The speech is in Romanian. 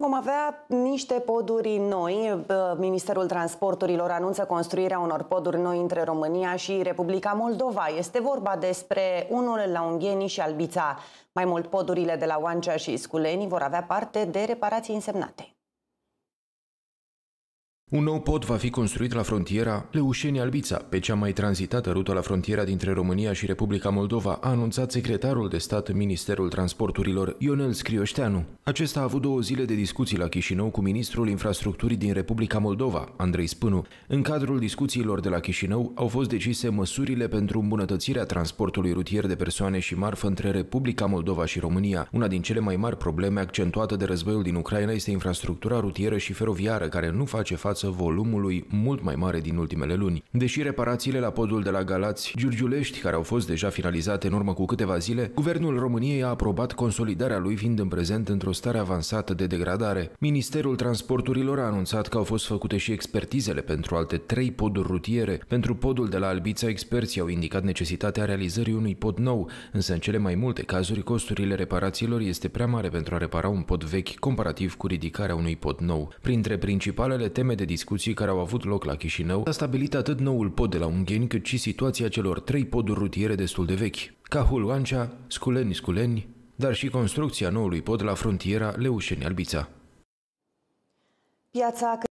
Vom avea niște poduri noi. Ministerul Transporturilor anunță construirea unor poduri noi între România și Republica Moldova. Este vorba despre unul la Ungheni și Albița. Mai mult, podurile de la Oancea și Sculeni vor avea parte de reparații însemnate. Un nou pod va fi construit la frontiera Leușeni-Albița, pe cea mai tranzitată rută la frontiera dintre România și Republica Moldova, a anunțat secretarul de stat Ministerul Transporturilor, Ionel Scrioșteanu. Acesta a avut două zile de discuții la Chișinău cu ministrul infrastructurii din Republica Moldova, Andrei Spânu. În cadrul discuțiilor de la Chișinău au fost decise măsurile pentru îmbunătățirea transportului rutier de persoane și marfă între Republica Moldova și România. Una din cele mai mari probleme accentuată de războiul din Ucraina este infrastructura rutieră și feroviară, care nu face față față volumului mult mai mare din ultimele luni. Deși reparațiile la podul de la Galați, Giurgiulești, care au fost deja finalizate în urmă cu câteva zile, guvernul României a aprobat consolidarea lui fiind în prezent într-o stare avansată de degradare. Ministerul Transporturilor a anunțat că au fost făcute și expertizele pentru alte trei poduri rutiere. Pentru podul de la Albița, experții au indicat necesitatea realizării unui pod nou, însă în cele mai multe cazuri costurile reparațiilor este prea mare pentru a repara un pod vechi comparativ cu ridicarea unui pod nou. Printre principalele teme de discuții care au avut loc la Chișinău, a stabilit atât noul pod de la Ungheni, cât și situația celor trei poduri rutiere destul de vechi, Cahul Oancea, Sculeni-Sculeni, dar și construcția noului pod la frontiera Leușeni-Albița. Piața